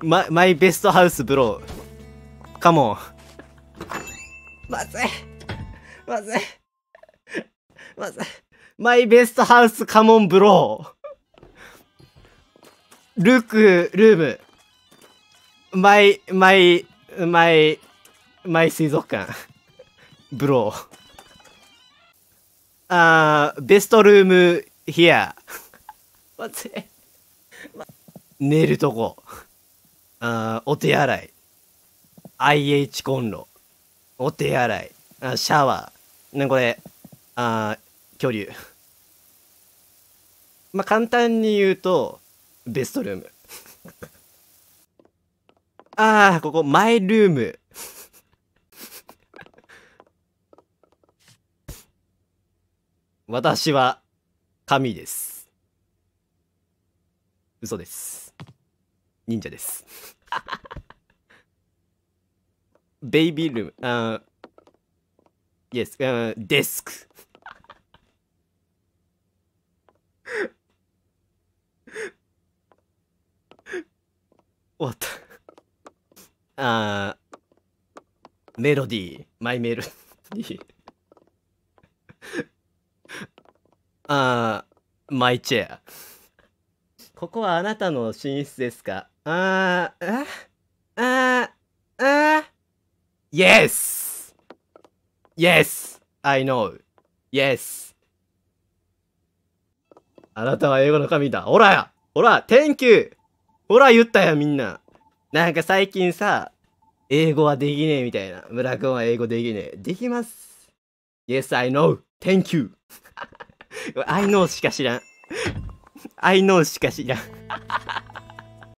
ママイベストハウスブロー。カモン。まずい。まずい。まずい。マイベストハウスカモンブロー。ルック、ルーム。マイ、マイ、マイ、マイ水族館。ブロー。あー、ベストルーム、ヒア。まず寝るとこ。あお手洗い、IH コンロ、お手洗い、あシャワー、ね、これ、あ恐竜。まあ、簡単に言うと、ベストルーム。ああ、ここ、マイルーム。私は、神です。嘘です。忍者ですベイビールーム、あイエス、あデスク終わったあメロディー、マイメロディーあー、マイチェア。ここはあなたの寝室ですかあー、あー、あー、Yes! Yes! I know. Yes! あなたは英語の神だ。ほらやほら !Thank you! ほら言ったよみんな。なんか最近さ、英語はできねえみたいな。村君は英語できねえ。できます。Yes, I know. Thank you. I know しか知らん。I know しか知らん。